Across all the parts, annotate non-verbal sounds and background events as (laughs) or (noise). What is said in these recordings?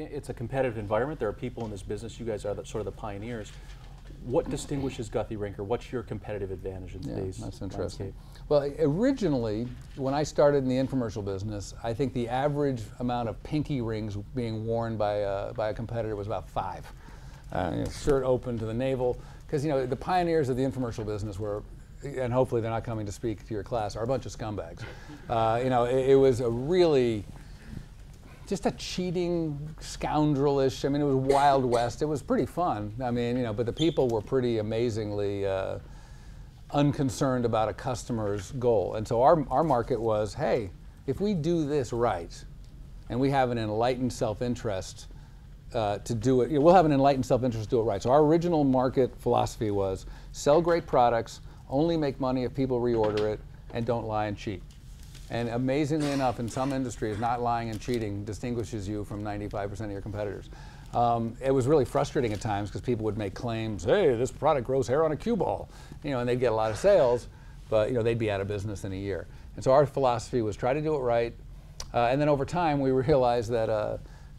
it's a competitive environment. There are people in this business. You guys are the, sort of the pioneers. What distinguishes Guthrie Rinker? What's your competitive advantage in today's yeah, That's interesting. Landscape? Well, originally, when I started in the infomercial business, I think the average amount of pinky rings being worn by a, by a competitor was about five. Uh, you know, shirt open to the navel, because you know the pioneers of the infomercial business were and hopefully they're not coming to speak to your class, are a bunch of scumbags. Uh, you know, it, it, was a really just a cheating, scoundrelish. I mean, it was Wild (laughs) West. It was pretty fun. I mean, you know, but the people were pretty amazingly uh, unconcerned about a customer's goal. And so our, our market was hey, if we do this right and we have an enlightened self interest uh, to do it, you know, we'll have an enlightened self interest to do it right. So our original market philosophy was sell great products, only make money if people reorder it, and don't lie and cheat. And amazingly enough, in some industries, not lying and cheating distinguishes you from 95% of your competitors. Um, it was really frustrating at times because people would make claims, hey, this product grows hair on a cue ball, you know, and they'd get a lot of sales, but you know, they'd be out of business in a year. And so our philosophy was try to do it right. Uh, and then over time, we (laughs) realized that uh,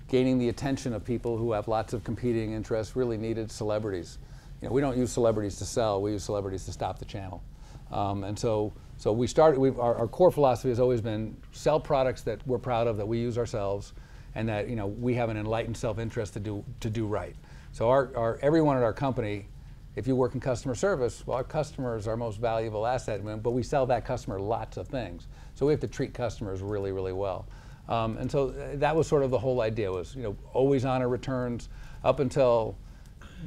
gaining the attention of people who have lots of competing interests really needed celebrities. You know, we don't use celebrities to sell, we use celebrities to stop the channel. Um, and so, so we started, our, our, core philosophy has always been sell products that we're proud of, that we use ourselves, and that you know, we have an enlightened self-interest to do, to do right. So our, our, everyone at our company, if you work in customer service, well, our customer is our most valuable asset, but we sell that customer lots of things. So we have to treat customers really, really well. Um, and so uh, that was sort of the whole idea was, you know, always honor returns up until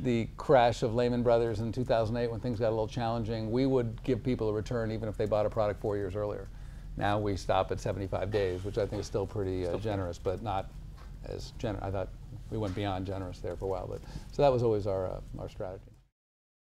the crash of Lehman Brothers in 2008 when things got a little challenging, we would give people a return even if they bought a product four years earlier. Now we stop at 75 days, which I think is still pretty uh, generous, but not as generous. I thought we went beyond generous there for a while, but so that was always our uh, our strategy.